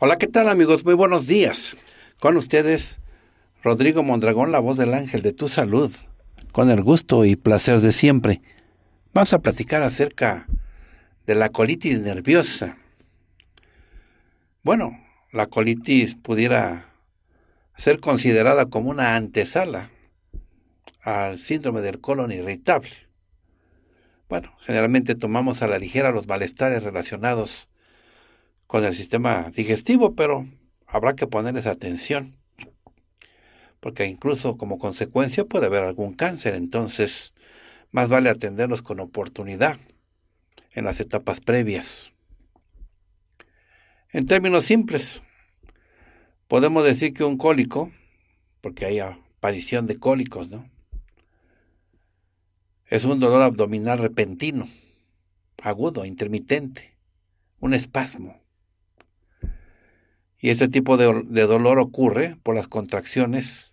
Hola, ¿qué tal amigos? Muy buenos días. Con ustedes, Rodrigo Mondragón, la voz del ángel de tu salud. Con el gusto y placer de siempre, vamos a platicar acerca de la colitis nerviosa. Bueno, la colitis pudiera ser considerada como una antesala al síndrome del colon irritable. Bueno, generalmente tomamos a la ligera los malestares relacionados con el sistema digestivo, pero habrá que ponerles atención, porque incluso como consecuencia puede haber algún cáncer, entonces más vale atenderlos con oportunidad en las etapas previas. En términos simples, podemos decir que un cólico, porque hay aparición de cólicos, ¿no? Es un dolor abdominal repentino, agudo, intermitente, un espasmo, y este tipo de, dolor ocurre por las contracciones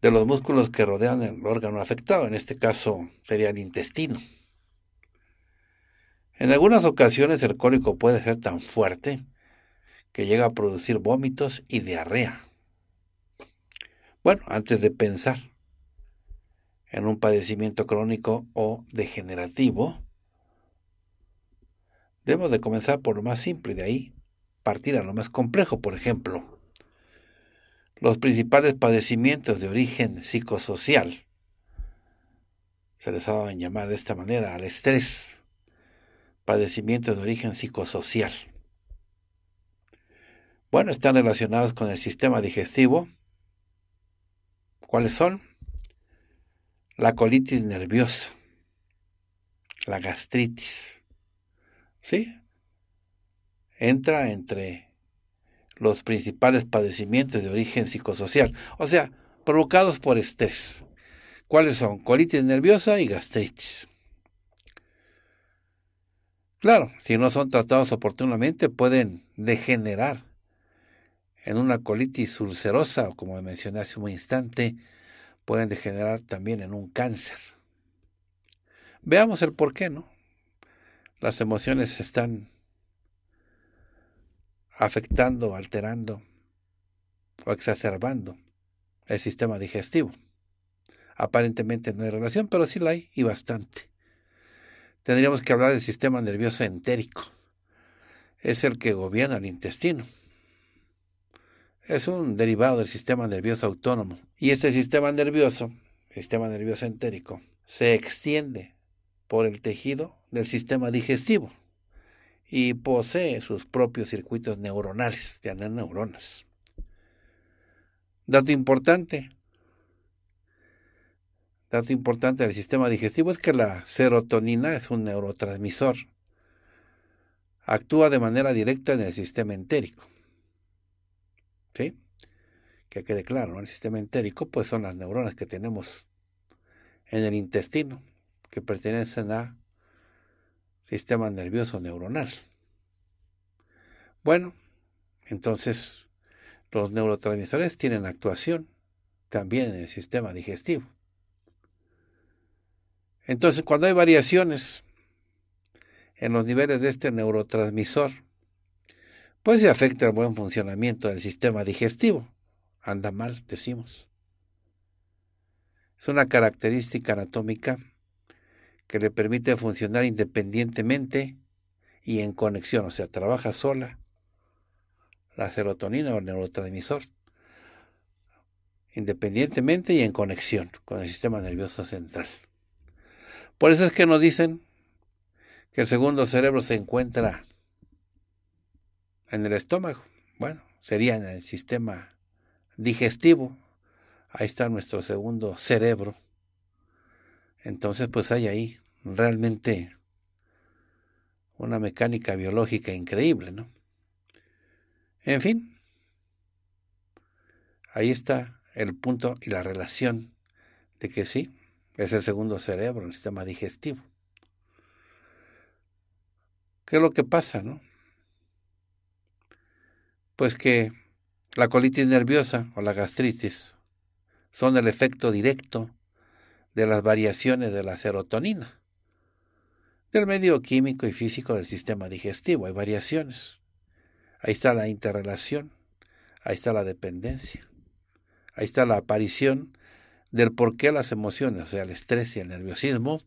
de los músculos que rodean el órgano afectado, en este caso sería el intestino. En algunas ocasiones el cólico puede ser tan fuerte que llega a producir vómitos y diarrea. Bueno, antes de pensar en un padecimiento crónico o degenerativo, debemos de comenzar por lo más simple, de ahí partir a lo más complejo, por ejemplo, los principales padecimientos de origen psicosocial, se les ha llamar de esta manera al estrés, padecimientos de origen psicosocial. Bueno, están relacionados con el sistema digestivo. ¿Cuáles son? La colitis nerviosa, la gastritis, ¿sí? entra entre los principales padecimientos de origen psicosocial, o sea, provocados por estrés. ¿Cuáles son? Colitis nerviosa y gastritis. Claro, si no son tratados oportunamente pueden degenerar en una colitis ulcerosa, o como mencioné hace un instante, pueden degenerar también en un cáncer. Veamos el por qué, ¿no? Las emociones están afectando, alterando o exacerbando el sistema digestivo. Aparentemente no hay relación, pero sí la hay y bastante. Tendríamos que hablar del sistema nervioso entérico. Es el que gobierna el intestino. Es un derivado del sistema nervioso autónomo. Y este sistema nervioso, el sistema nervioso entérico, se extiende por el tejido del sistema digestivo y posee sus propios circuitos neuronales, de neuronas. Dato importante, dato importante del sistema digestivo es que la serotonina es un neurotransmisor. Actúa de manera directa en el sistema entérico. ¿Sí? Que quede claro, el sistema entérico pues son las neuronas que tenemos en el intestino, que pertenecen a sistema nervioso neuronal. Bueno, entonces los neurotransmisores tienen actuación también en el sistema digestivo. Entonces, cuando hay variaciones en los niveles de este neurotransmisor, pues se afecta el buen funcionamiento del sistema digestivo. Anda mal, decimos. Es una característica anatómica que le permite funcionar independientemente y en conexión, o sea, trabaja sola la serotonina o el neurotransmisor, independientemente y en conexión con el sistema nervioso central. Por eso es que nos dicen que el segundo cerebro se encuentra en el estómago, bueno, sería en el sistema digestivo, ahí está nuestro segundo cerebro entonces, pues hay ahí realmente una mecánica biológica increíble, ¿no? En fin, ahí está el punto y la relación de que sí, es el segundo cerebro, el sistema digestivo. ¿Qué es lo que pasa, no? Pues que la colitis nerviosa o la gastritis son el efecto directo de las variaciones de la serotonina, del medio químico y físico del sistema digestivo. Hay variaciones. Ahí está la interrelación, ahí está la dependencia, ahí está la aparición del por qué las emociones, o sea, el estrés y el nerviosismo,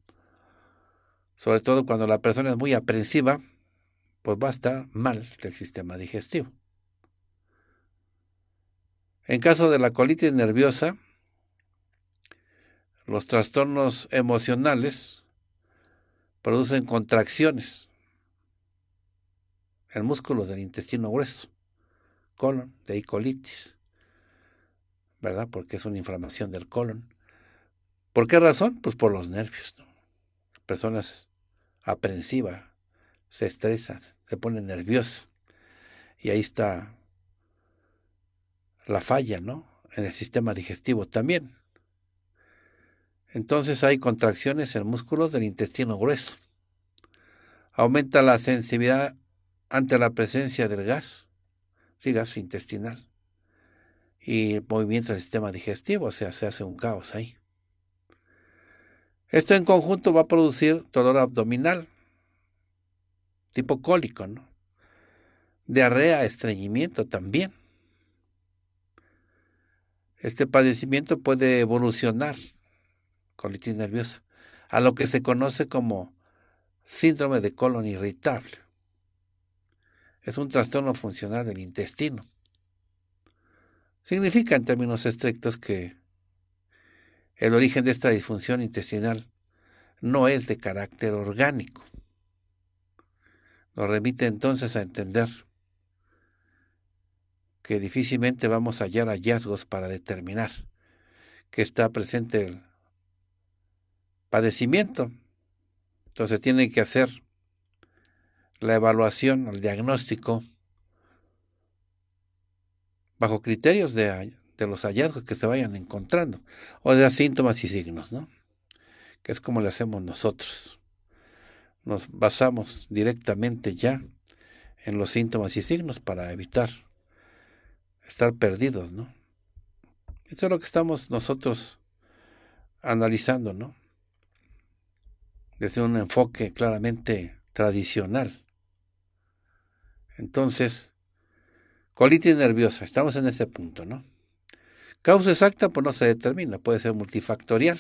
sobre todo cuando la persona es muy aprensiva, pues va a estar mal del sistema digestivo. En caso de la colitis nerviosa, los trastornos emocionales producen contracciones en músculos del intestino grueso, colon, de colitis, ¿verdad? Porque es una inflamación del colon. ¿Por qué razón? Pues por los nervios. ¿no? Personas aprensivas se estresan, se ponen nerviosa. Y ahí está la falla, ¿no? En el sistema digestivo también. Entonces hay contracciones en músculos del intestino grueso. Aumenta la sensibilidad ante la presencia del gas, sí, gas intestinal. Y el movimiento del sistema digestivo, o sea, se hace un caos ahí. Esto en conjunto va a producir dolor abdominal, tipo cólico, ¿no? Diarrea, estreñimiento también. Este padecimiento puede evolucionar colitis nerviosa, a lo que se conoce como síndrome de colon irritable. Es un trastorno funcional del intestino. Significa en términos estrictos que el origen de esta disfunción intestinal no es de carácter orgánico. Nos remite entonces a entender que difícilmente vamos a hallar hallazgos para determinar que está presente el padecimiento. Entonces tienen que hacer la evaluación, el diagnóstico, bajo criterios de, los hallazgos que se vayan encontrando, o de síntomas y signos, ¿no? Que es como le hacemos nosotros. Nos basamos directamente ya en los síntomas y signos para evitar estar perdidos, ¿no? Eso es lo que estamos nosotros analizando, ¿no? de un enfoque claramente tradicional. Entonces, colitis nerviosa, estamos en ese punto, ¿no? Causa exacta pues no se determina, puede ser multifactorial.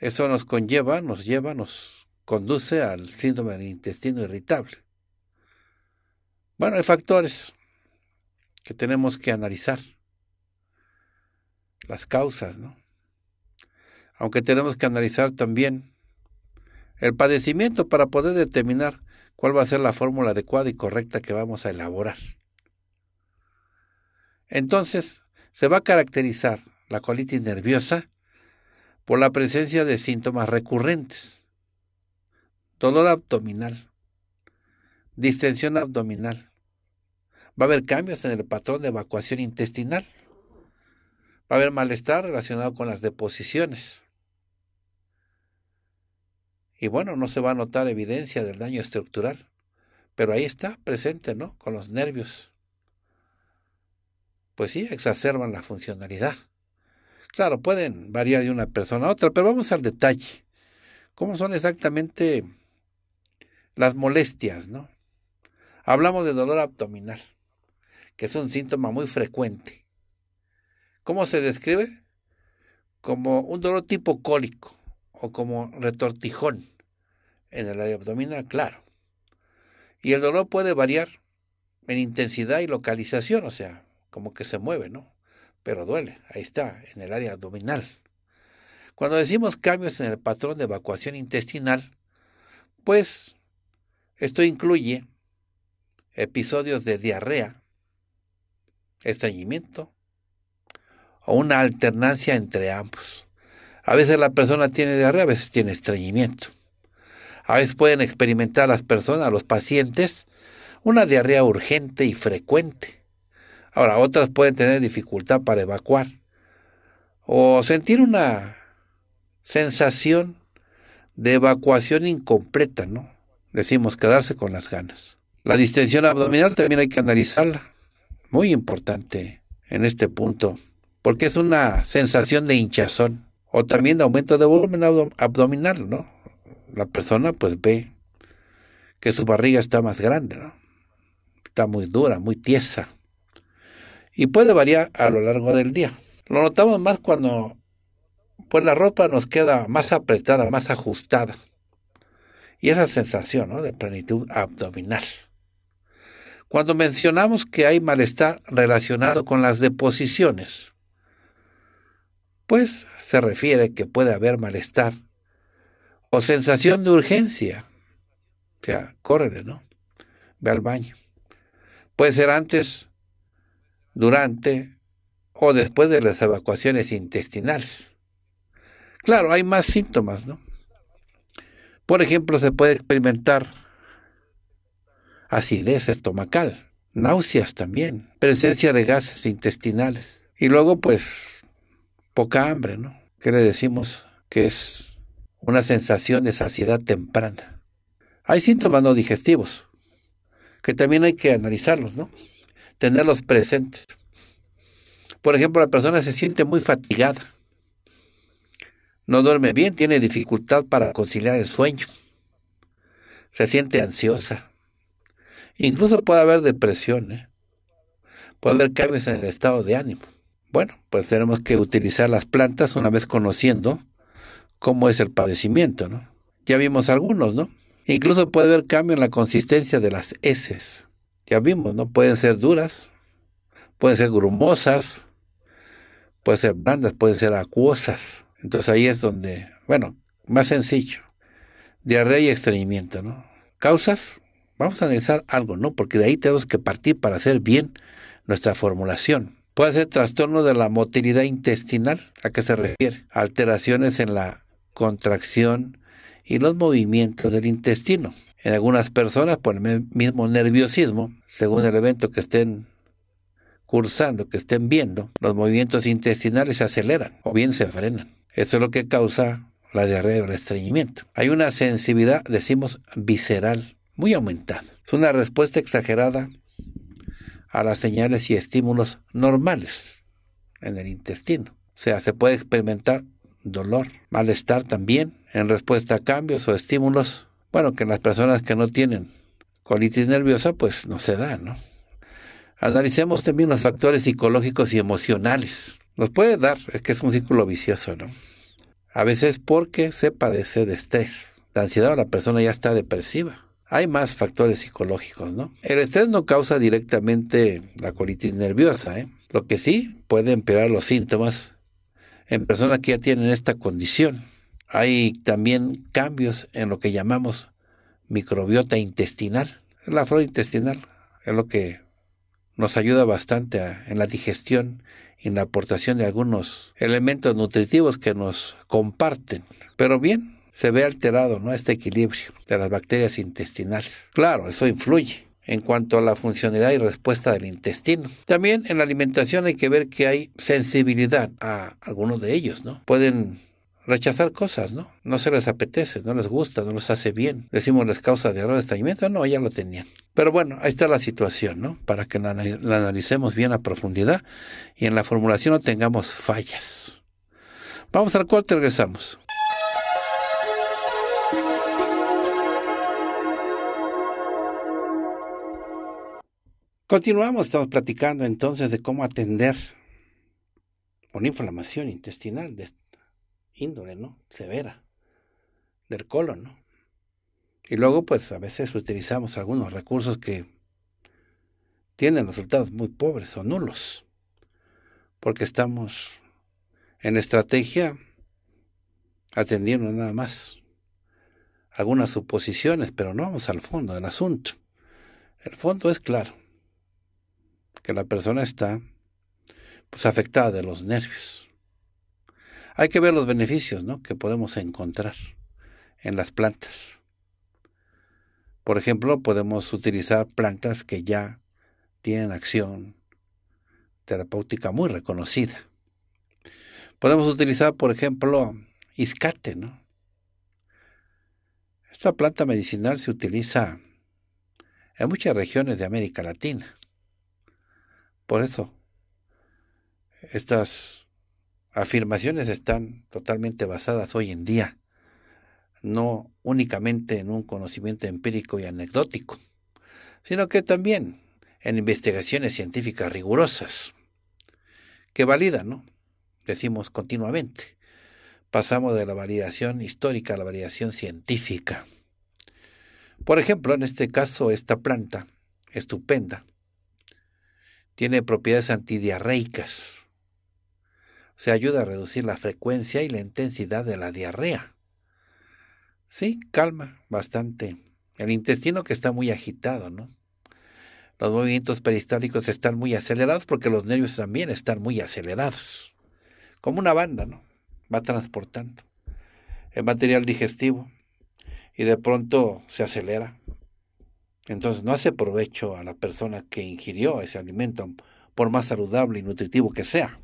Eso nos conlleva, nos lleva, nos conduce al síndrome del intestino irritable. Bueno, hay factores que tenemos que analizar, las causas, ¿no? aunque tenemos que analizar también el padecimiento para poder determinar cuál va a ser la fórmula adecuada y correcta que vamos a elaborar. Entonces, se va a caracterizar la colitis nerviosa por la presencia de síntomas recurrentes. Dolor abdominal, distensión abdominal. Va a haber cambios en el patrón de evacuación intestinal. Va a haber malestar relacionado con las deposiciones. Y bueno, no se va a notar evidencia del daño estructural, pero ahí está presente, ¿no? Con los nervios. Pues sí, exacerban la funcionalidad. Claro, pueden variar de una persona a otra, pero vamos al detalle. ¿Cómo son exactamente las molestias, no? Hablamos de dolor abdominal, que es un síntoma muy frecuente. ¿Cómo se describe? Como un dolor tipo cólico o como retortijón en el área abdominal, claro. Y el dolor puede variar en intensidad y localización, o sea, como que se mueve, ¿no? Pero duele, ahí está, en el área abdominal. Cuando decimos cambios en el patrón de evacuación intestinal, pues esto incluye episodios de diarrea, estreñimiento o una alternancia entre ambos. A veces la persona tiene diarrea, a veces tiene estreñimiento. A veces pueden experimentar las personas, los pacientes, una diarrea urgente y frecuente. Ahora, otras pueden tener dificultad para evacuar o sentir una sensación de evacuación incompleta, ¿no? Decimos quedarse con las ganas. La distensión abdominal también hay que analizarla. Muy importante en este punto, porque es una sensación de hinchazón o también de aumento de volumen abdominal, ¿no? la persona pues ve que su barriga está más grande, está muy dura, muy tiesa. Y puede variar a lo largo del día. Lo notamos más cuando pues la ropa nos queda más apretada, más ajustada. Y esa sensación de plenitud abdominal. Cuando mencionamos que hay malestar relacionado con las deposiciones, pues se refiere que puede haber malestar o sensación de urgencia. O sea, córrele, ¿no? Ve al baño. Puede ser antes, durante o después de las evacuaciones intestinales. Claro, hay más síntomas, ¿no? Por ejemplo, se puede experimentar acidez estomacal, náuseas también, presencia de gases intestinales. Y luego, pues, poca hambre, ¿no? Que le decimos que es una sensación de saciedad temprana. Hay síntomas no digestivos, que también hay que analizarlos, ¿no? Tenerlos presentes. Por ejemplo, la persona se siente muy fatigada, no duerme bien, tiene dificultad para conciliar el sueño, se siente ansiosa. Incluso puede haber depresión, ¿eh? puede haber cambios en el estado de ánimo. Bueno, pues tenemos que utilizar las plantas una vez conociendo cómo es el padecimiento, ¿no? Ya vimos algunos, ¿no? Incluso puede haber cambio en la consistencia de las heces. Ya vimos, ¿no? Pueden ser duras, pueden ser grumosas, pueden ser blandas, pueden ser acuosas. Entonces ahí es donde, bueno, más sencillo. Diarrea y estreñimiento, ¿no? Causas, vamos a analizar algo, ¿no? Porque de ahí tenemos que partir para hacer bien nuestra formulación. Puede ser trastorno de la motilidad intestinal, ¿a qué se refiere? Alteraciones en la contracción y los movimientos del intestino. En algunas personas, por el mismo nerviosismo, según el evento que estén cursando, que estén viendo, los movimientos intestinales se aceleran o bien se frenan. Eso es lo que causa la diarrea o el estreñimiento. Hay una sensibilidad, decimos, visceral, muy aumentada. Es una respuesta exagerada a las señales y estímulos normales en el intestino. O sea, se puede experimentar dolor, malestar también, en respuesta a cambios o estímulos. Bueno, que en las personas que no tienen colitis nerviosa, pues no se da, ¿no? Analicemos también los factores psicológicos y emocionales. Nos puede dar, es que es un círculo vicioso, ¿no? A veces porque se padece de estrés. La ansiedad o la persona ya está depresiva. Hay más factores psicológicos, ¿no? El estrés no causa directamente la colitis nerviosa, ¿eh? Lo que sí puede empeorar los síntomas en personas que ya tienen esta condición. Hay también cambios en lo que llamamos microbiota intestinal. La flora intestinal es lo que nos ayuda bastante en la digestión y en la aportación de algunos elementos nutritivos que nos comparten. Pero bien, se ve alterado ¿no? este equilibrio de las bacterias intestinales. Claro, eso influye en cuanto a la funcionalidad y respuesta del intestino. También en la alimentación hay que ver que hay sensibilidad a algunos de ellos, ¿no? Pueden rechazar cosas, ¿no? No se les apetece, no les gusta, no les hace bien. Decimos las causa de error de este alimento, no, ya lo tenían. Pero bueno, ahí está la situación, ¿no? Para que la, analicemos bien a profundidad y en la formulación no tengamos fallas. Vamos al cuarto, regresamos. Continuamos, estamos platicando entonces de cómo atender una inflamación intestinal de índole, ¿no? Severa, del colon, ¿no? Y luego, pues a veces utilizamos algunos recursos que tienen resultados muy pobres o nulos, porque estamos en estrategia atendiendo nada más algunas suposiciones, pero no vamos al fondo del asunto. El fondo es claro que la persona está pues, afectada de los nervios. Hay que ver los beneficios que podemos encontrar en las plantas. Por ejemplo, podemos utilizar plantas que ya tienen acción terapéutica muy reconocida. Podemos utilizar, por ejemplo, iscate, ¿no? Esta planta medicinal se utiliza en muchas regiones de América Latina. Por eso, estas afirmaciones están totalmente basadas hoy en día, no únicamente en un conocimiento empírico y anecdótico, sino que también en investigaciones científicas rigurosas, que validan, ¿no? Decimos continuamente. Pasamos de la validación histórica a la validación científica. Por ejemplo, en este caso, esta planta estupenda tiene propiedades antidiarreicas. Se ayuda a reducir la frecuencia y la intensidad de la diarrea. Sí, calma bastante el intestino que está muy agitado, ¿no? Los movimientos peristálicos están muy acelerados porque los nervios también están muy acelerados. Como una banda, ¿no? Va transportando el material digestivo y de pronto se acelera entonces no hace provecho a la persona que ingirió ese alimento, por más saludable y nutritivo que sea.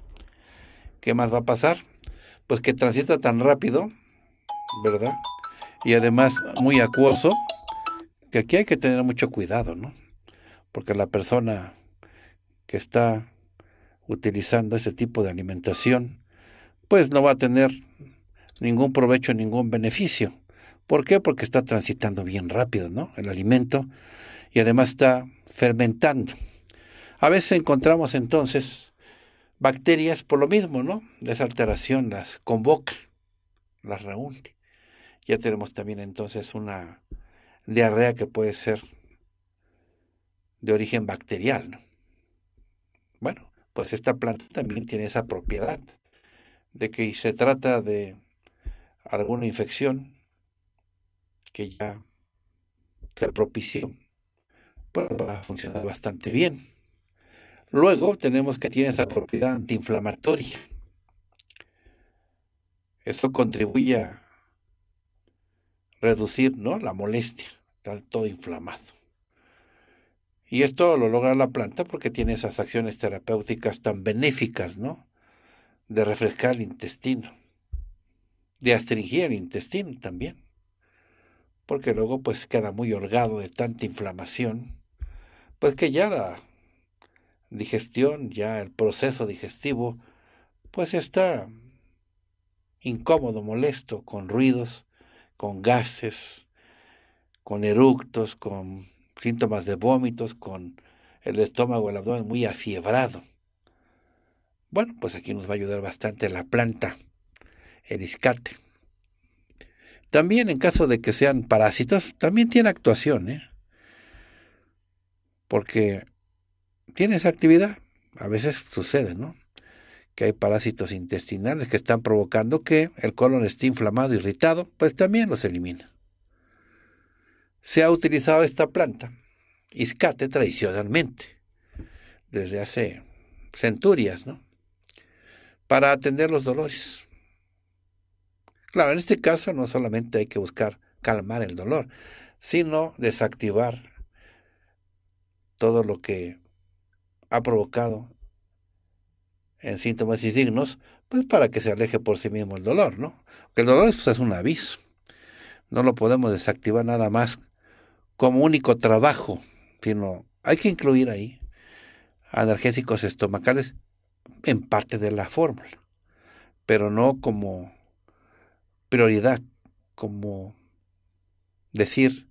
¿Qué más va a pasar? Pues que transita tan rápido, ¿verdad? Y además muy acuoso, que aquí hay que tener mucho cuidado, ¿no? Porque la persona que está utilizando ese tipo de alimentación, pues no va a tener ningún provecho, ningún beneficio. ¿Por qué? Porque está transitando bien rápido, ¿no? El alimento y además está fermentando. A veces encontramos entonces bacterias por lo mismo, ¿no? De esa alteración las convoca, las reúne. Ya tenemos también entonces una diarrea que puede ser de origen bacterial, ¿no? Bueno, pues esta planta también tiene esa propiedad de que si se trata de alguna infección que ya se propició pues va a funcionar bastante bien. Luego tenemos que tiene esa propiedad antiinflamatoria. Eso contribuye a reducir ¿no? la molestia, estar todo inflamado. Y esto lo logra la planta porque tiene esas acciones terapéuticas tan benéficas, ¿no? De refrescar el intestino, de astringir el intestino también porque luego pues queda muy holgado de tanta inflamación, pues que ya la digestión, ya el proceso digestivo, pues está incómodo, molesto, con ruidos, con gases, con eructos, con síntomas de vómitos, con el estómago, el abdomen muy afiebrado. Bueno, pues aquí nos va a ayudar bastante la planta, el iscate. También en caso de que sean parásitos, también tiene actuación, ¿eh? porque tiene esa actividad. A veces sucede, ¿no? Que hay parásitos intestinales que están provocando que el colon esté inflamado, irritado, pues también los elimina. Se ha utilizado esta planta, iscate, tradicionalmente, desde hace centurias, ¿no? Para atender los dolores. Claro, en este caso no solamente hay que buscar calmar el dolor, sino desactivar todo lo que ha provocado en síntomas y signos, pues para que se aleje por sí mismo el dolor, ¿no? el dolor pues, es un aviso. No lo podemos desactivar nada más como único trabajo, sino hay que incluir ahí analgésicos estomacales en parte de la fórmula, pero no como prioridad, como decir,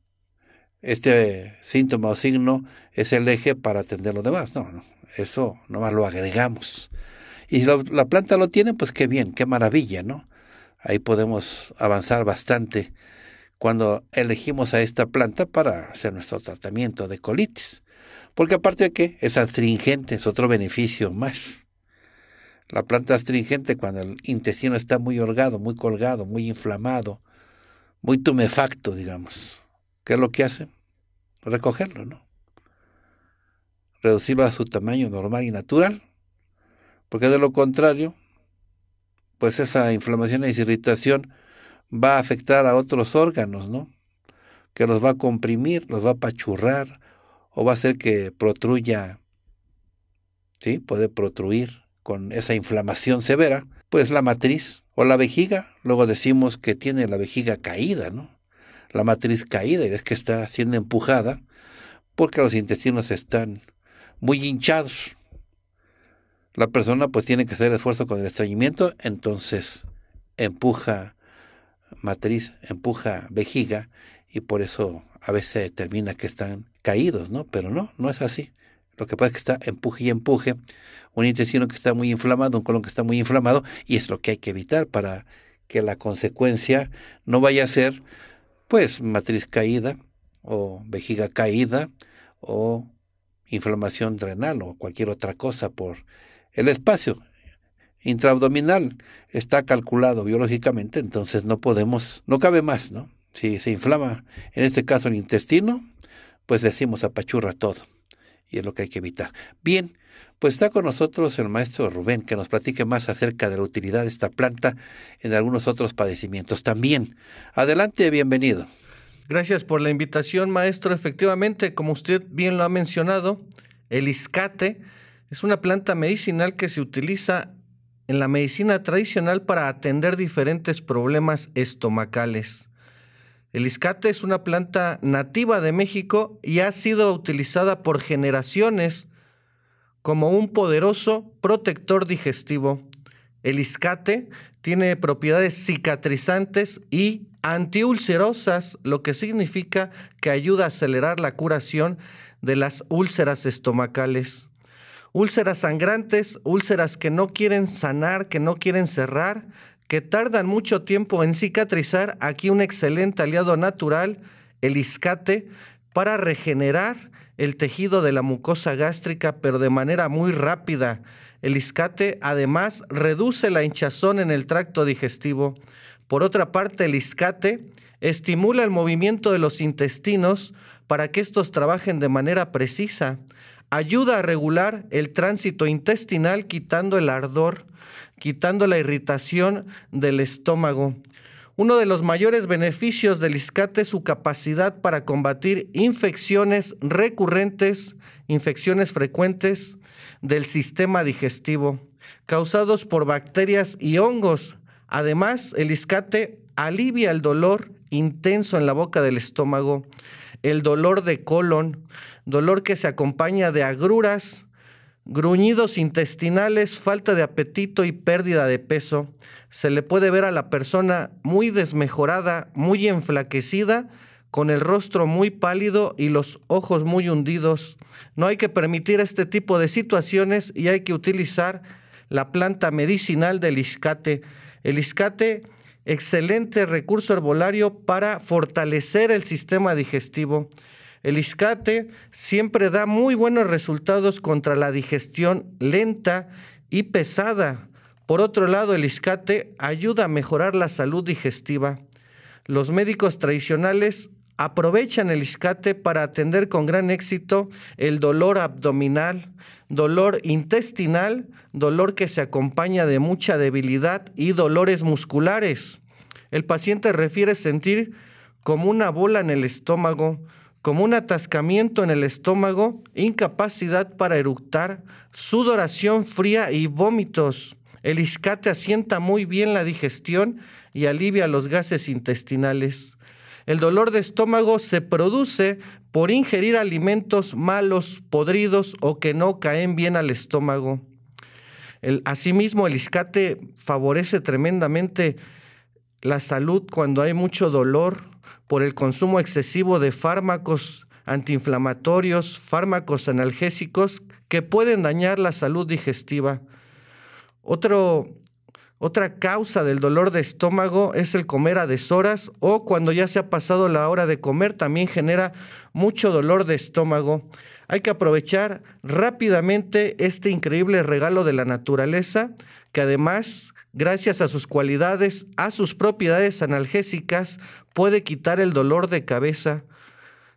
este síntoma o signo es el eje para atender lo demás. No, no, eso nomás lo agregamos. Y si la, la planta lo tiene, pues qué bien, qué maravilla, ¿no? Ahí podemos avanzar bastante cuando elegimos a esta planta para hacer nuestro tratamiento de colitis. Porque aparte de que es astringente, es otro beneficio más. La planta astringente, cuando el intestino está muy holgado, muy colgado, muy inflamado, muy tumefacto, digamos, ¿qué es lo que hace? Recogerlo, ¿no? Reducirlo a su tamaño normal y natural, porque de lo contrario, pues esa inflamación y e esa irritación va a afectar a otros órganos, ¿no? Que los va a comprimir, los va a pachurrar, o va a hacer que protruya, ¿sí? Puede protruir con esa inflamación severa, pues la matriz o la vejiga, luego decimos que tiene la vejiga caída, ¿no? La matriz caída es que está siendo empujada porque los intestinos están muy hinchados. La persona pues tiene que hacer esfuerzo con el estreñimiento, entonces empuja matriz, empuja vejiga y por eso a veces termina que están caídos, ¿no? Pero no, no es así. Lo que pasa es que está empuje y empuje, un intestino que está muy inflamado, un colon que está muy inflamado, y es lo que hay que evitar para que la consecuencia no vaya a ser, pues, matriz caída o vejiga caída o inflamación renal o cualquier otra cosa por el espacio intraabdominal. Está calculado biológicamente, entonces no podemos, no cabe más, ¿no? Si se inflama, en este caso el intestino, pues decimos apachurra todo y es lo que hay que evitar. Bien, pues está con nosotros el maestro Rubén, que nos platique más acerca de la utilidad de esta planta en algunos otros padecimientos también. Adelante, bienvenido. Gracias por la invitación, maestro. Efectivamente, como usted bien lo ha mencionado, el iscate es una planta medicinal que se utiliza en la medicina tradicional para atender diferentes problemas estomacales. El iscate es una planta nativa de México y ha sido utilizada por generaciones como un poderoso protector digestivo. El iscate tiene propiedades cicatrizantes y antiulcerosas, lo que significa que ayuda a acelerar la curación de las úlceras estomacales. Úlceras sangrantes, úlceras que no quieren sanar, que no quieren cerrar, que tardan mucho tiempo en cicatrizar, aquí un excelente aliado natural, el iscate, para regenerar el tejido de la mucosa gástrica, pero de manera muy rápida. El iscate además reduce la hinchazón en el tracto digestivo. Por otra parte, el iscate estimula el movimiento de los intestinos para que estos trabajen de manera precisa. Ayuda a regular el tránsito intestinal quitando el ardor, quitando la irritación del estómago. Uno de los mayores beneficios del iscate es su capacidad para combatir infecciones recurrentes, infecciones frecuentes del sistema digestivo, causados por bacterias y hongos. Además, el iscate alivia el dolor intenso en la boca del estómago, el dolor de colon, dolor que se acompaña de agruras, gruñidos intestinales, falta de apetito y pérdida de peso. Se le puede ver a la persona muy desmejorada, muy enflaquecida, con el rostro muy pálido y los ojos muy hundidos. No hay que permitir este tipo de situaciones y hay que utilizar la planta medicinal del iscate. El iscate excelente recurso herbolario para fortalecer el sistema digestivo. El iscate siempre da muy buenos resultados contra la digestión lenta y pesada. Por otro lado, el iscate ayuda a mejorar la salud digestiva. Los médicos tradicionales aprovechan el iscate para atender con gran éxito el dolor abdominal, dolor intestinal, dolor que se acompaña de mucha debilidad y dolores musculares. El paciente refiere sentir como una bola en el estómago, como un atascamiento en el estómago, incapacidad para eructar, sudoración fría y vómitos. El iscate asienta muy bien la digestión y alivia los gases intestinales. El dolor de estómago se produce por ingerir alimentos malos, podridos o que no caen bien al estómago. asimismo, el iscate favorece tremendamente la salud cuando hay mucho dolor por el consumo excesivo de fármacos antiinflamatorios, fármacos analgésicos que pueden dañar la salud digestiva. Otro otra causa del dolor de estómago es el comer a deshoras o cuando ya se ha pasado la hora de comer también genera mucho dolor de estómago. Hay que aprovechar rápidamente este increíble regalo de la naturaleza que además, gracias a sus cualidades, a sus propiedades analgésicas, puede quitar el dolor de cabeza.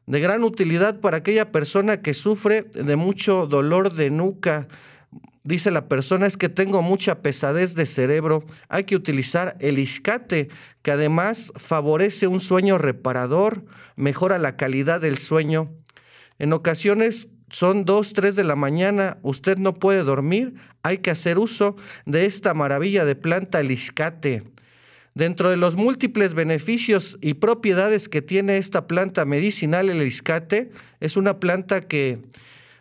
De gran utilidad para aquella persona que sufre de mucho dolor de nuca, dice la persona, es que tengo mucha pesadez de cerebro. Hay que utilizar el iscate, que además favorece un sueño reparador, mejora la calidad del sueño. En ocasiones son 2, 3 de la mañana, usted no puede dormir, hay que hacer uso de esta maravilla de planta, el iscate. Dentro de los múltiples beneficios y propiedades que tiene esta planta medicinal, el iscate, es una planta que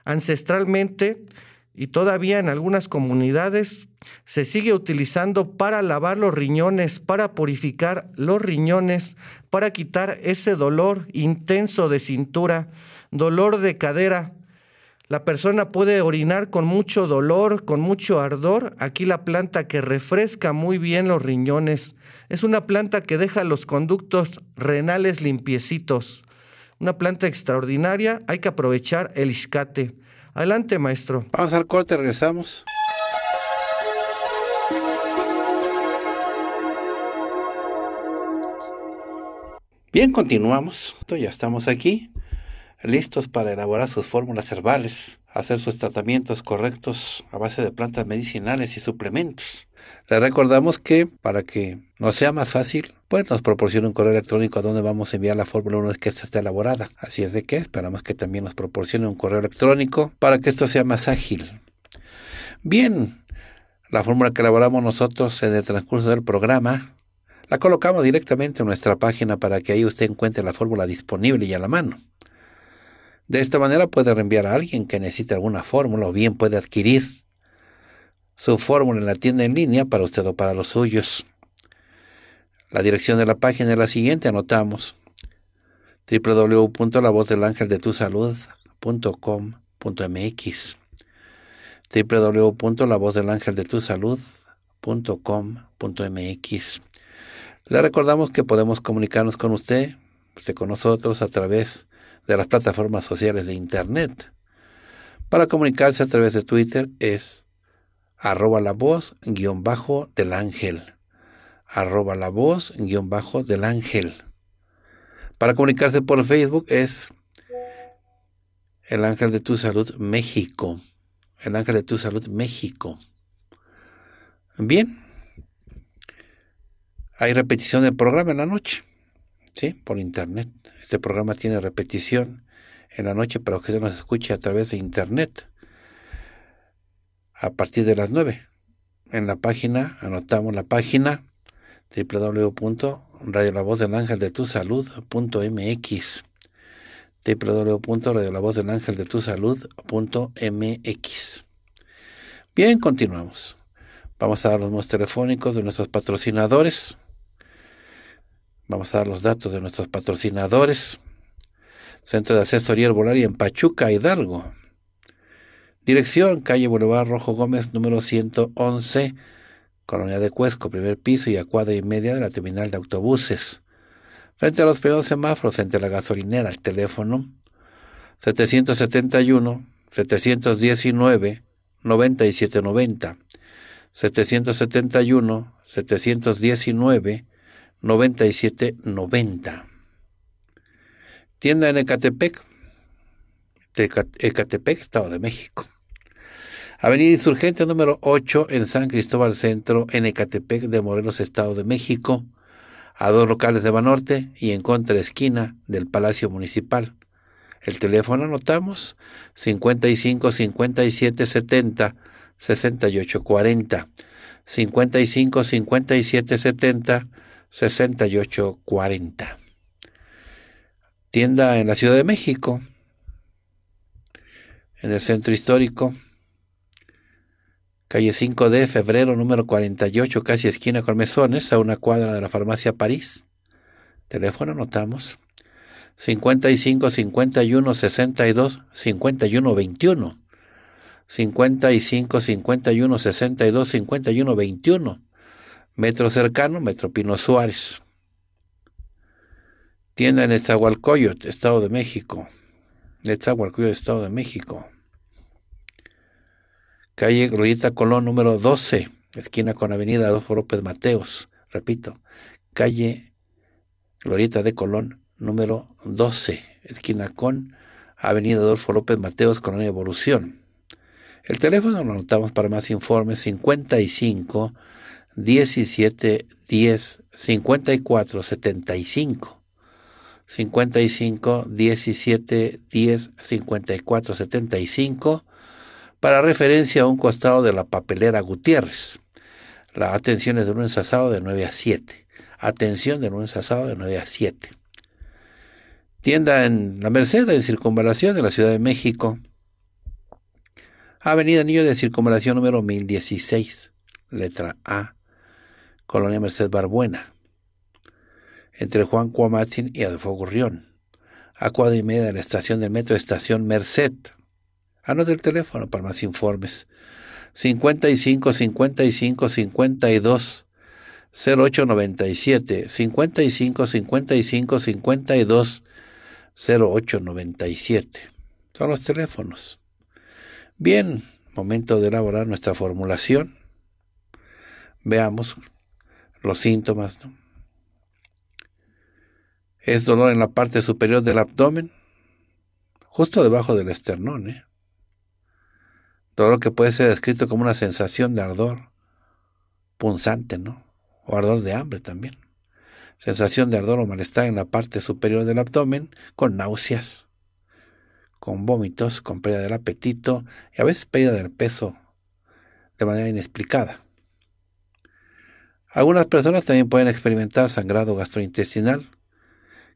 ancestralmente y todavía en algunas comunidades se sigue utilizando para lavar los riñones, para purificar los riñones, para quitar ese dolor intenso de cintura, dolor de cadera. La persona puede orinar con mucho dolor, con mucho ardor. Aquí la planta que refresca muy bien los riñones. Es una planta que deja los conductos renales limpiecitos. Una planta extraordinaria, hay que aprovechar el iscate. Adelante, maestro. Vamos al corte, regresamos. Bien, continuamos. Ya estamos aquí, listos para elaborar sus fórmulas herbales, hacer sus tratamientos correctos a base de plantas medicinales y suplementos. Le recordamos que para que no sea más fácil pues nos proporciona un correo electrónico a donde vamos a enviar la fórmula una vez que esta esté elaborada. Así es de que esperamos que también nos proporcione un correo electrónico para que esto sea más ágil. Bien, la fórmula que elaboramos nosotros en el transcurso del programa la colocamos directamente en nuestra página para que ahí usted encuentre la fórmula disponible y a la mano. De esta manera puede reenviar a alguien que necesite alguna fórmula o bien puede adquirir su fórmula en la tienda en línea para usted o para los suyos. La dirección de la página es la siguiente, anotamos www.lavozdelangeldetusalud.com.mx www.lavozdelangeldetusalud.com.mx Le recordamos que podemos comunicarnos con usted, usted con nosotros a través de las plataformas sociales de Internet. Para comunicarse a través de Twitter es arroba la voz guión bajo del ángel arroba la voz guión bajo del ángel. Para comunicarse por Facebook es el ángel de tu salud México. El ángel de tu salud México. Bien. Hay repetición del programa en la noche. Sí, por internet. Este programa tiene repetición en la noche para que se nos escuche a través de internet. A partir de las 9. En la página, anotamos la página www.radiolavozdelangeldetusalud.mx www.radiolavozdelangeldetusalud.mx Bien, continuamos. Vamos a dar los números telefónicos de nuestros patrocinadores. Vamos a dar los datos de nuestros patrocinadores. Centro de Asesoría Herbolaria en Pachuca, Hidalgo. Dirección, calle Boulevard Rojo Gómez, número 111 Colonia de Cuesco, primer piso y a cuadra y media de la terminal de autobuses. Frente a los primeros semáforos, entre la gasolinera, el teléfono 771 719 9790 771 719 9790 Tienda en Ecatepec, Ecatepec, Estado de México. Avenida Insurgente número 8 en San Cristóbal Centro, en Ecatepec de Morelos, Estado de México, a dos locales de Banorte y en contra esquina del Palacio Municipal. El teléfono anotamos 55 57 70 68 40. 55 57 70 68 40. Tienda en la Ciudad de México, en el centro histórico, calle 5 de febrero, número 48, casi esquina con Mesones, a una cuadra de la farmacia París. Teléfono anotamos 55 51 62 51 21. 55 51 62 51 21. Metro cercano, Metro Pino Suárez. Tienda en Ezahualcoyot, Estado de México. Ezahualcoyot, Estado de México calle Glorieta Colón número 12, esquina con avenida Adolfo López Mateos, repito, calle Glorieta de Colón número 12, esquina con avenida Adolfo López Mateos, Colonia Evolución. El teléfono lo anotamos para más informes 55 17 10 54 75. 55 17 10 54 75 para referencia a un costado de la papelera Gutiérrez. La atención es de lunes a de 9 a 7. Atención de lunes a de 9 a 7. Tienda en La Merced, en Circunvalación de la Ciudad de México. Avenida Niño de Circunvalación número 1016, letra A, Colonia Merced Barbuena. Entre Juan Cuamatzin y Adolfo Gurrión. A cuadra y media de la estación del metro, estación Merced. Anota ah, el teléfono para más informes. 55 55 52 0897 55 55 52 0897. Son los teléfonos. Bien, momento de elaborar nuestra formulación. Veamos los síntomas. Es dolor en la parte superior del abdomen, justo debajo del esternón. ¿eh? Dolor que puede ser descrito como una sensación de ardor punzante, ¿no? O ardor de hambre también. Sensación de ardor o malestar en la parte superior del abdomen con náuseas, con vómitos, con pérdida del apetito y a veces pérdida del peso de manera inexplicada. Algunas personas también pueden experimentar sangrado gastrointestinal,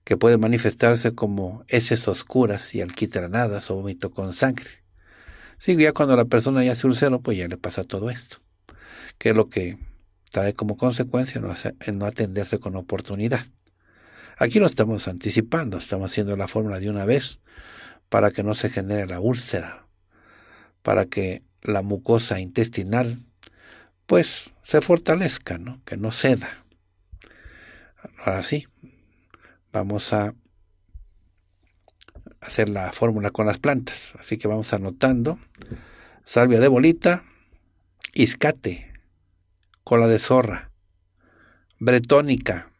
que puede manifestarse como heces oscuras y alquitranadas o vómito con sangre. Sí, ya cuando la persona ya hace ulcero, pues ya le pasa todo esto, que es lo que trae como consecuencia no, no atenderse con oportunidad. Aquí lo estamos anticipando, estamos haciendo la fórmula de una vez para que no se genere la úlcera, para que la mucosa intestinal pues se fortalezca, ¿no? que no ceda. Ahora sí, vamos a hacer la fórmula con las plantas. Así que vamos anotando. Salvia de bolita, iscate, cola de zorra, bretónica,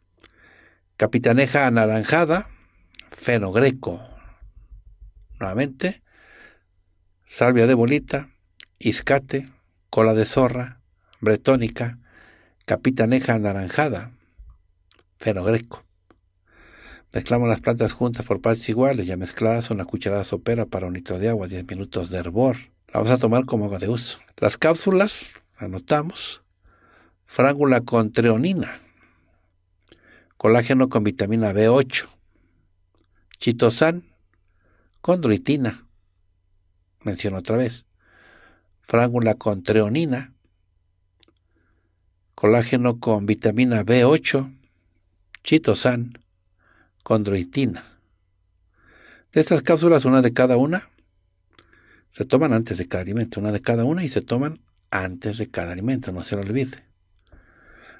capitaneja anaranjada, fenogreco. Nuevamente, salvia de bolita, iscate, cola de zorra, bretónica, capitaneja anaranjada, fenogreco. Mezclamos las plantas juntas por partes iguales, ya mezcladas una cucharada sopera para un litro de agua, 10 minutos de hervor. La vamos a tomar como agua de uso. Las cápsulas, anotamos, frángula con treonina, colágeno con vitamina B8, chitosan, condroitina, menciono otra vez, Frangula con treonina, colágeno con vitamina B8, chitosan, condroitina. De estas cápsulas, una de cada una, se toman antes de cada alimento, una de cada una y se toman antes de cada alimento, no se lo olvide.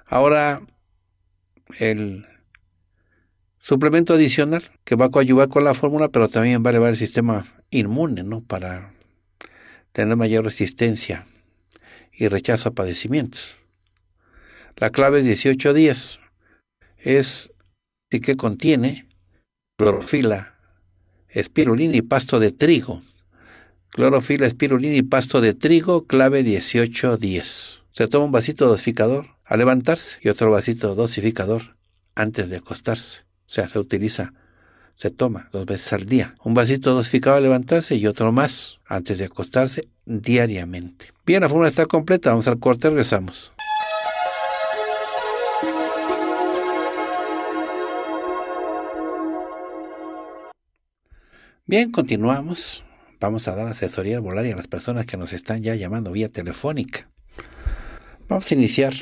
Ahora, el suplemento adicional que va a coadyuvar con la fórmula, pero también va a elevar el sistema inmune, ¿no? Para tener mayor resistencia y rechazo a padecimientos. La clave es 18 días. Es y que contiene clorofila, espirulina y pasto de trigo. Clorofila, espirulina y pasto de trigo, clave 1810. Se toma un vasito dosificador al levantarse y otro vasito dosificador antes de acostarse. O sea, se utiliza, se toma dos veces al día. Un vasito dosificado al levantarse y otro más antes de acostarse diariamente. Bien, la fórmula está completa. Vamos al corte, regresamos. Bien, continuamos. Vamos a dar asesoría al volar y a las personas que nos están ya llamando vía telefónica. Vamos a iniciar.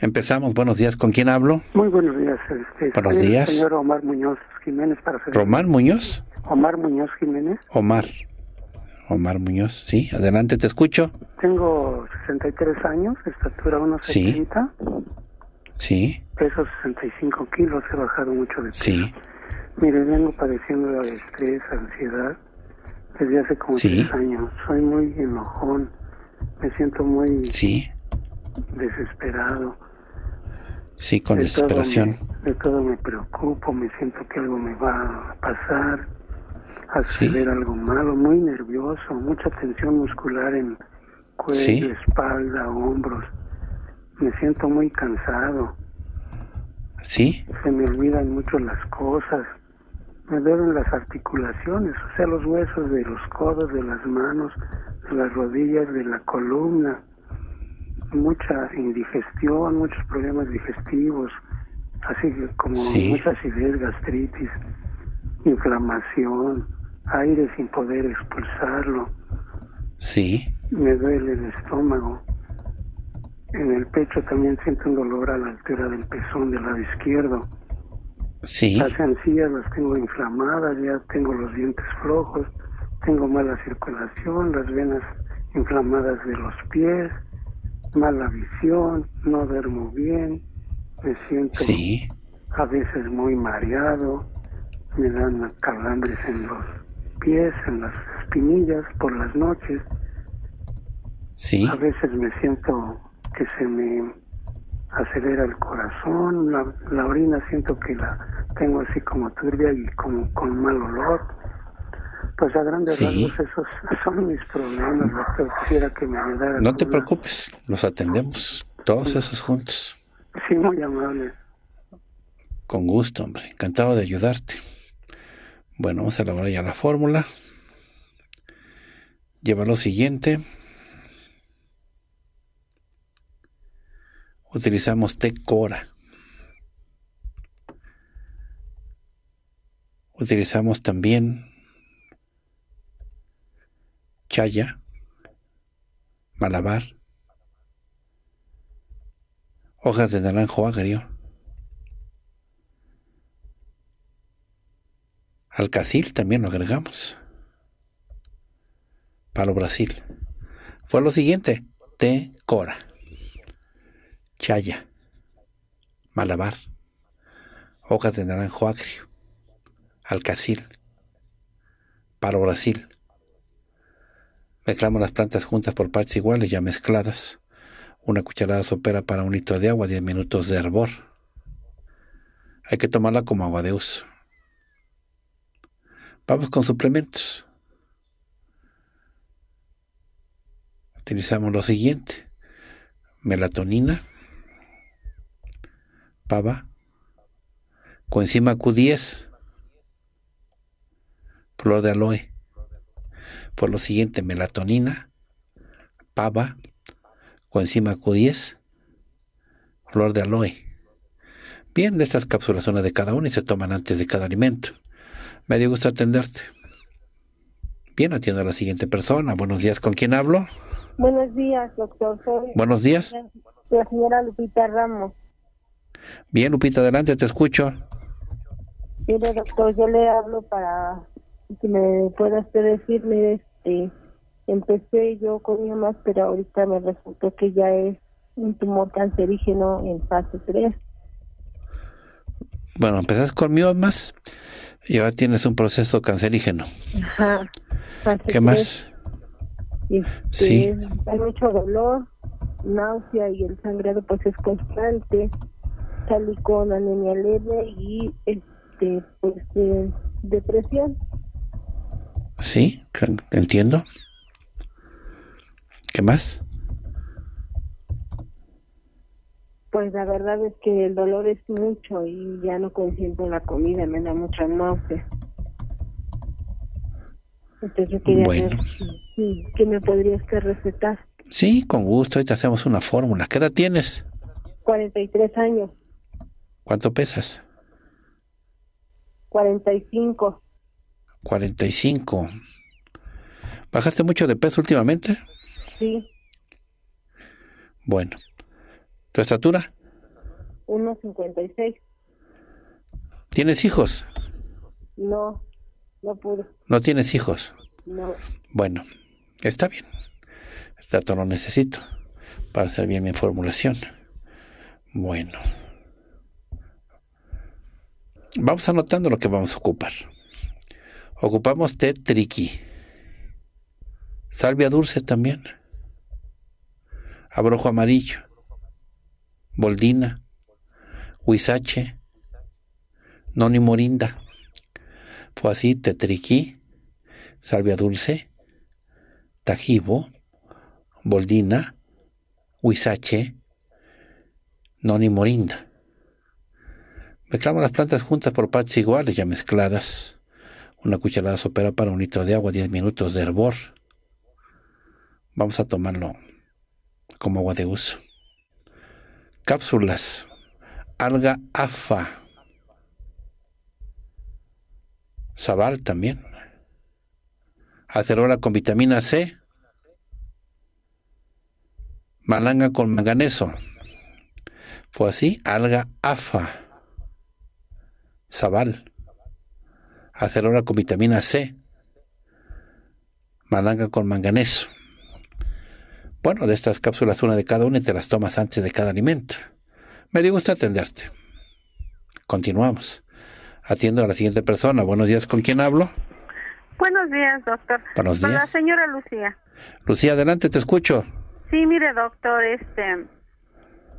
Empezamos. Buenos días. ¿Con quién hablo? Muy buenos días. Este, buenos días. Señor Omar Muñoz Jiménez para ¿Román Muñoz? Omar Muñoz Jiménez. Omar. Omar Muñoz, sí. Adelante, te escucho. Tengo 63 años, estatura 1,70. Sí. Sí. Peso 65 kilos, he bajado mucho de peso. Sí. Mire, vengo padeciendo de estrés, ansiedad, desde hace como tres años. Soy muy enojón, me siento muy desesperado. Sí, con desesperación. de todo me preocupo, me siento que algo me va a pasar, hacer algo malo, muy nervioso, mucha tensión muscular en cuello, espalda, hombros. Me siento muy cansado. ¿Sí? Se me olvidan mucho las cosas me duelen las articulaciones, o sea, los huesos de los codos, de las manos, las rodillas, de la columna, mucha indigestión, muchos problemas digestivos, así como mucha gastritis, inflamación, aire sin poder expulsarlo. Sí. Me duele el estómago. En el pecho también siento un dolor a la altura del pezón del lado izquierdo las encías las tengo inflamadas, ya tengo los dientes flojos, tengo mala circulación, las venas inflamadas de los pies, mala visión, no duermo bien, me siento a veces muy mareado, me dan calambres en los pies, en las espinillas por las noches. A veces me siento que se me acelera el corazón, la, orina siento que la tengo así como turbia y como con mal olor. Pues a grandes rasgos esos son mis problemas, Quisiera que me No te preocupes, los atendemos, todos esos juntos. Sí, muy amable. Con gusto, hombre, encantado de ayudarte. Bueno, vamos a elaborar ya la fórmula. Lleva lo siguiente. utilizamos tecora Utilizamos también chaya, malabar, hojas de naranjo agrio, alcacil también lo agregamos, palo brasil. Fue lo siguiente, tecora cora chaya, malabar, hojas de naranjo acrio, alcacil, palo brasil. Mezclamos las plantas juntas por partes iguales ya mezcladas. Una cucharada sopera para un litro de agua, 10 minutos de hervor. Hay que tomarla como agua de uso. Vamos con suplementos. Utilizamos lo siguiente. Melatonina, PAVA, coenzima Q10, flor de aloe. Por lo siguiente, melatonina, PAVA, coenzima Q10, flor de aloe. Bien, de estas cápsulas son de cada una y se toman antes de cada alimento. Me dio gusto atenderte. Bien, atiendo a la siguiente persona. Buenos días, ¿con quién hablo? Buenos días, doctor. Buenos días. La señora Lupita Ramos. Bien, Lupita, adelante, te escucho. mira doctor, yo le hablo para que me pueda usted decirme, este, empecé yo con miomas, pero ahorita me resultó que ya es un tumor cancerígeno en fase 3. Bueno, empezás con miomas y ahora tienes un proceso cancerígeno. Ajá. ¿Qué más? Este, sí. Hay mucho dolor, náusea y el sangrado pues es constante salí con anemia leve y este pues, depresión. Sí, entiendo. ¿Qué más? Pues la verdad es que el dolor es mucho y ya no consiento la comida, me da mucha náusea. Entonces quería bueno. qué me podrías recetar. Sí, con gusto, te hacemos una fórmula. ¿Qué edad tienes? 43 años. ¿Cuánto pesas? 45. 45. ¿Bajaste mucho de peso últimamente? Sí. Bueno. ¿Tu estatura? 1,56. ¿Tienes hijos? No, no pude. ¿No tienes hijos? No. Bueno, está bien. El dato lo necesito para hacer bien mi formulación. Bueno. Vamos anotando lo que vamos a ocupar. Ocupamos Tetriqui, Salvia dulce también. Abrojo amarillo. Boldina. Huizache. Noni morinda. Fue así, tetriqui. Salvia dulce. Tajibo. Boldina. Huizache. Noni morinda. Mezclamos las plantas juntas por partes iguales ya mezcladas. Una cucharada sopera para un litro de agua, 10 minutos de hervor. Vamos a tomarlo como agua de uso. Cápsulas. Alga afa. Sabal también. Acerola con vitamina C. Malanga con manganeso. Fue así, alga afa Sabal, acerola con vitamina C, malanga con manganeso. Bueno, de estas cápsulas, una de cada una y te las tomas antes de cada alimento. Me dio gusto atenderte. Continuamos. Atiendo a la siguiente persona. Buenos días, ¿con quién hablo? Buenos días, doctor. Buenos días. la señora Lucía. Lucía, adelante, te escucho. Sí, mire, doctor, este,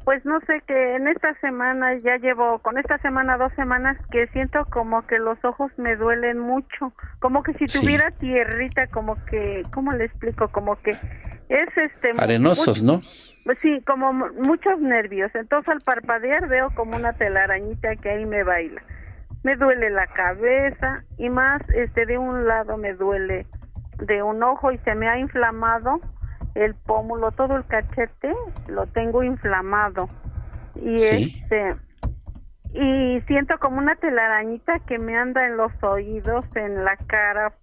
pues no sé que en esta semana ya llevo con esta semana dos semanas que siento como que los ojos me duelen mucho, como que si tuviera tierrita, como que cómo le explico, como que es este arenosos, ¿no? ¿no? Pues sí, como muchos nervios. Entonces al parpadear veo como una telarañita que ahí me baila. Me duele la cabeza y más este de un lado me duele de un ojo y se me ha inflamado el pómulo, todo el cachete lo tengo inflamado. Y este y siento como una telarañita que me anda en los oídos, en la cara.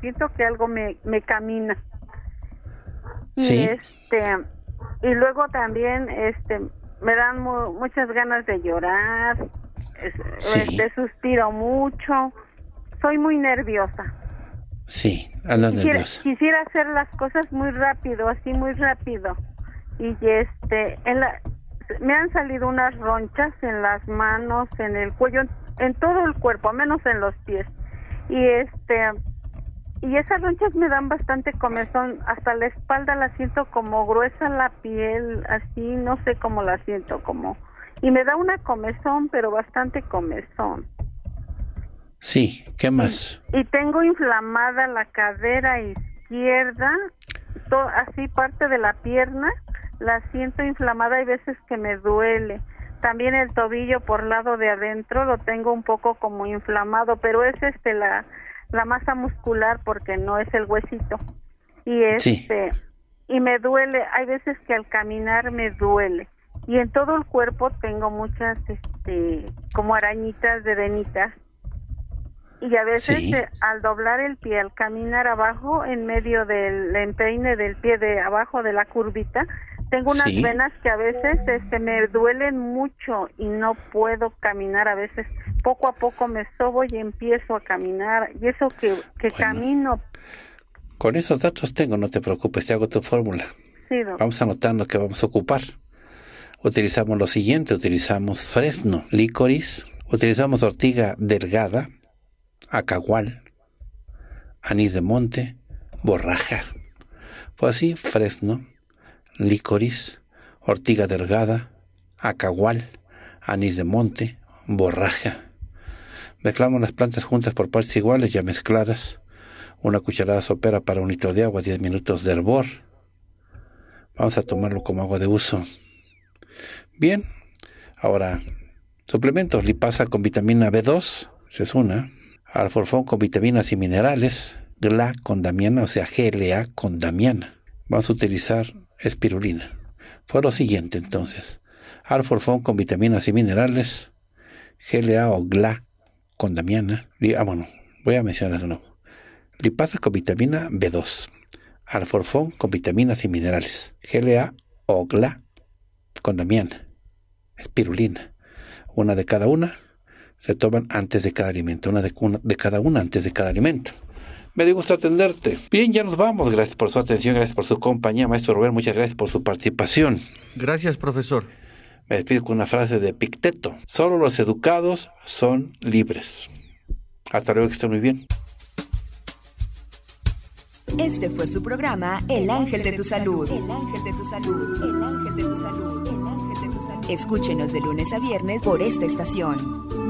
Siento que algo me, camina. Y este y luego también este me dan muchas ganas de llorar. Este, suspiro mucho. Soy muy nerviosa. Sí, a quisiera, nerviosa. Quisiera hacer las cosas muy rápido, así muy rápido. Y este, en la, me han salido unas ronchas en las manos, en el cuello, en, todo el cuerpo, menos en los pies. Y este, y esas ronchas me dan bastante comezón, hasta la espalda la siento como gruesa la piel, así, no sé cómo la siento, como... Y me da una comezón, pero bastante comezón. Sí, ¿qué más? Y, tengo inflamada la cadera izquierda, así parte de la pierna, la siento inflamada hay veces que me duele. También el tobillo por lado de adentro lo tengo un poco como inflamado, pero es este la, masa muscular porque no es el huesito. Y este y me duele, hay veces que al caminar me duele y en todo el cuerpo tengo muchas este como arañitas de venitas y a veces eh, al doblar el pie, al caminar abajo en medio del empeine del pie de abajo de la curvita, tengo unas venas que a veces este me duelen mucho y no puedo caminar a veces. Poco a poco me sobo y empiezo a caminar y eso que, camino. Con esos datos tengo, no te preocupes, te hago tu fórmula. Sí, vamos anotando que vamos a ocupar. Utilizamos lo siguiente, utilizamos fresno, licoris, utilizamos ortiga delgada, acagual, anís de monte, borraja. Pues así fresno, licoris, ortiga delgada, acahual, anís de monte, borraja. Mezclamos las plantas juntas por partes iguales ya mezcladas. Una cucharada sopera para un litro de agua, 10 minutos de hervor. Vamos a tomarlo como agua de uso. Bien, ahora suplementos, lipasa con vitamina B2, es una alforfón con vitaminas y minerales, GLA con damiana, o sea, GLA con damiana. Vas a utilizar espirulina. Fue lo siguiente entonces. Alforfón con vitaminas y minerales, GLA o GLA con damiana. Ah, bueno, voy a mencionar de nuevo. Lipasa con vitamina B2. Alforfón con vitaminas y minerales. GLA o GLA con damiana. Espirulina. Una de cada una se toman antes de cada alimento, una de, cada una antes de cada alimento. Me dio gusto atenderte. Bien, ya nos vamos. Gracias por su atención, gracias por su compañía, maestro Rubén. Muchas gracias por su participación. Gracias, profesor. Me despido con una frase de Picteto. Solo los educados son libres. Hasta luego, que estén muy bien. Este fue su programa El Ángel de tu Salud. El Ángel de tu Salud. El Ángel de tu Salud. El Ángel de tu Salud. Escúchenos de lunes a viernes por esta estación.